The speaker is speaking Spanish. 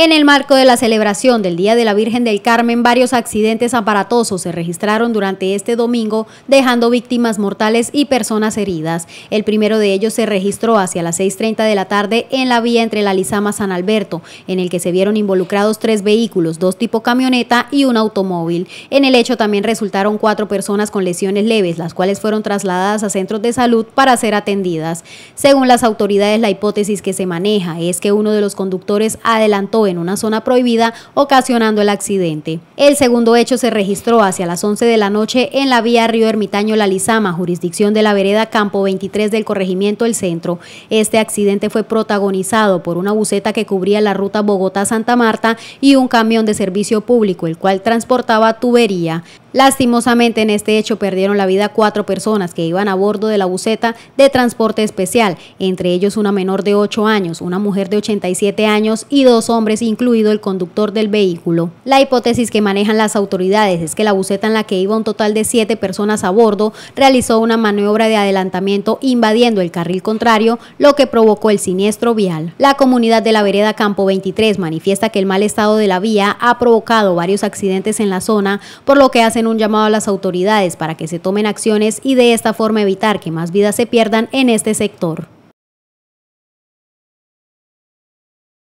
En el marco de la celebración del Día de la Virgen del Carmen, varios accidentes aparatosos se registraron durante este domingo, dejando víctimas mortales y personas heridas. El primero de ellos se registró hacia las 6.30 de la tarde en la vía entre la Lizama San Alberto, en el que se vieron involucrados tres vehículos, dos tipo camioneta y un automóvil. En el hecho también resultaron cuatro personas con lesiones leves, las cuales fueron trasladadas a centros de salud para ser atendidas. Según las autoridades, la hipótesis que se maneja es que uno de los conductores adelantó en una zona prohibida, ocasionando el accidente. El segundo hecho se registró hacia las 11 de la noche en la vía Río Ermitaño La Lizama, jurisdicción de la vereda Campo 23 del corregimiento El Centro. Este accidente fue protagonizado por una buceta que cubría la ruta Bogotá-Santa Marta y un camión de servicio público, el cual transportaba tubería. Lastimosamente en este hecho perdieron la vida cuatro personas que iban a bordo de la buceta de transporte especial, entre ellos una menor de 8 años, una mujer de 87 años y dos hombres incluido el conductor del vehículo. La hipótesis que manejan las autoridades es que la buceta en la que iba un total de siete personas a bordo realizó una maniobra de adelantamiento invadiendo el carril contrario, lo que provocó el siniestro vial. La comunidad de la vereda Campo 23 manifiesta que el mal estado de la vía ha provocado varios accidentes en la zona, por lo que hacen un llamado a las autoridades para que se tomen acciones y de esta forma evitar que más vidas se pierdan en este sector.